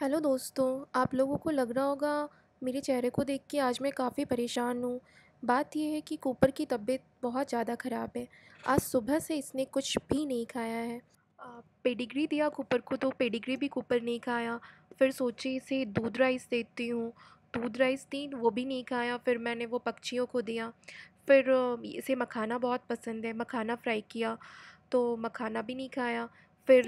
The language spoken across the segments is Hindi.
हेलो दोस्तों आप लोगों को लग रहा होगा मेरे चेहरे को देख के आज मैं काफ़ी परेशान हूँ बात यह है कि कूपर की तबीयत बहुत ज़्यादा ख़राब है आज सुबह से इसने कुछ भी नहीं खाया है पेडिग्री दिया कूपर को तो पेडिग्री भी कूपर नहीं खाया फिर सोची इसे दूध राइस देती हूँ दूध राइस दी वो भी नहीं खाया फिर मैंने वो पक्षियों को दिया फिर इसे मखाना बहुत पसंद है मखाना फ्राई किया तो मखाना भी नहीं खाया फिर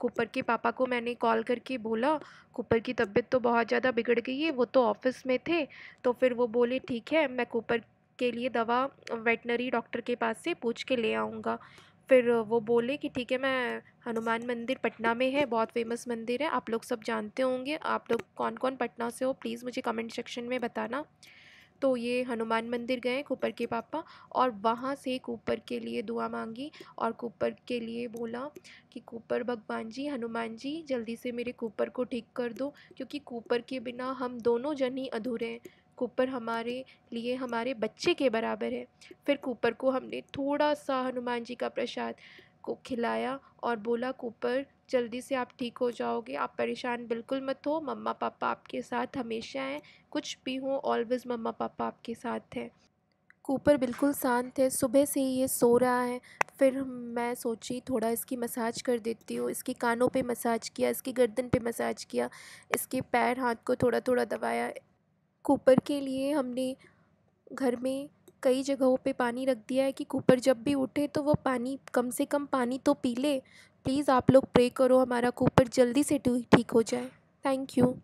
कुपर के पापा को मैंने कॉल करके बोला कुपर की तबीयत तो बहुत ज़्यादा बिगड़ गई है वो तो ऑफिस में थे तो फिर वो बोले ठीक है मैं कुपर के लिए दवा वेटनरी डॉक्टर के पास से पूछ के ले आऊँगा फिर वो बोले कि ठीक है मैं हनुमान मंदिर पटना में है बहुत फेमस मंदिर है आप लोग सब जानते होंगे आप लोग कौन कौन पटना से हो प्लीज़ मुझे कमेंट सेक्शन में बताना तो ये हनुमान मंदिर गए कूपर के पापा और वहाँ से कूपर के लिए दुआ मांगी और कूपर के लिए बोला कि कूपर भगवान जी हनुमान जी जल्दी से मेरे कूपर को ठीक कर दो क्योंकि कूपर के बिना हम दोनों जन ही अधूरे हैं कूपर हमारे लिए हमारे बच्चे के बराबर है फिर कूपर को हमने थोड़ा सा हनुमान जी का प्रसाद को खिलाया और बोला कूपर जल्दी से आप ठीक हो जाओगे आप परेशान बिल्कुल मत हो मम्मा पापा आपके साथ हमेशा हैं कुछ भी हो ऑलवेज़ मम्मा पापा आपके साथ हैं कूपर बिल्कुल शांत है सुबह से ही ये सो रहा है फिर मैं सोची थोड़ा इसकी मसाज कर देती हूँ इसके कानों पे मसाज किया इसकी गर्दन पे मसाज किया इसके पैर हाथ को थोड़ा थोड़ा दबाया कूपर के लिए हमने घर में कई जगहों पे पानी रख दिया है कि कूपर जब भी उठे तो वो पानी कम से कम पानी तो पी ले प्लीज़ आप लोग प्रे करो हमारा कूपर जल्दी से ठीक हो जाए थैंक यू